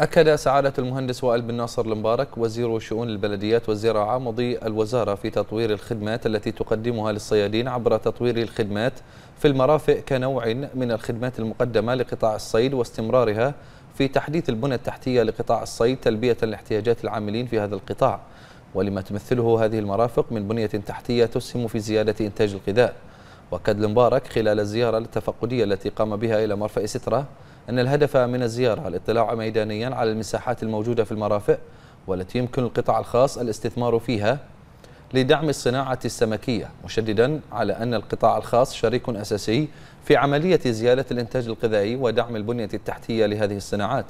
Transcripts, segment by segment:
أكد سعادة المهندس وائل بن ناصر المبارك وزير شؤون البلديات والزراعة مضي الوزارة في تطوير الخدمات التي تقدمها للصيادين عبر تطوير الخدمات في المرافئ كنوع من الخدمات المقدمة لقطاع الصيد واستمرارها في تحديث البنى التحتية لقطاع الصيد تلبية لاحتياجات العاملين في هذا القطاع ولما تمثله هذه المرافق من بنية تحتية تسهم في زيادة إنتاج الغذاء وأكد المبارك خلال الزيارة التفقدية التي قام بها إلى مرفأ سترة أن الهدف من الزيارة الاطلاع ميدانيا على المساحات الموجودة في المرافئ والتي يمكن القطاع الخاص الاستثمار فيها لدعم الصناعة السمكية مشددا على أن القطاع الخاص شريك أساسي في عملية زيادة الإنتاج الغذائي ودعم البنية التحتية لهذه الصناعات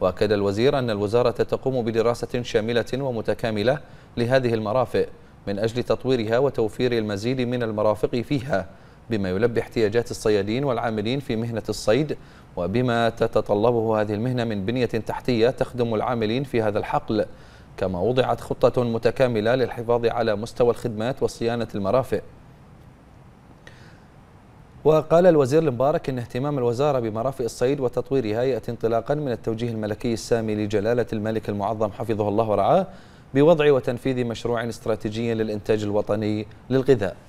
وأكد الوزير أن الوزارة تقوم بدراسة شاملة ومتكاملة لهذه المرافق من أجل تطويرها وتوفير المزيد من المرافق فيها بما يلبي احتياجات الصيادين والعاملين في مهنة الصيد وبما تتطلبه هذه المهنة من بنية تحتية تخدم العاملين في هذا الحقل كما وضعت خطة متكاملة للحفاظ على مستوى الخدمات وصيانة المرافئ وقال الوزير المبارك إن اهتمام الوزارة بمرافئ الصيد وتطويرها يأتي انطلاقا من التوجيه الملكي السامي لجلالة الملك المعظم حفظه الله ورعاه بوضع وتنفيذ مشروع استراتيجي للإنتاج الوطني للغذاء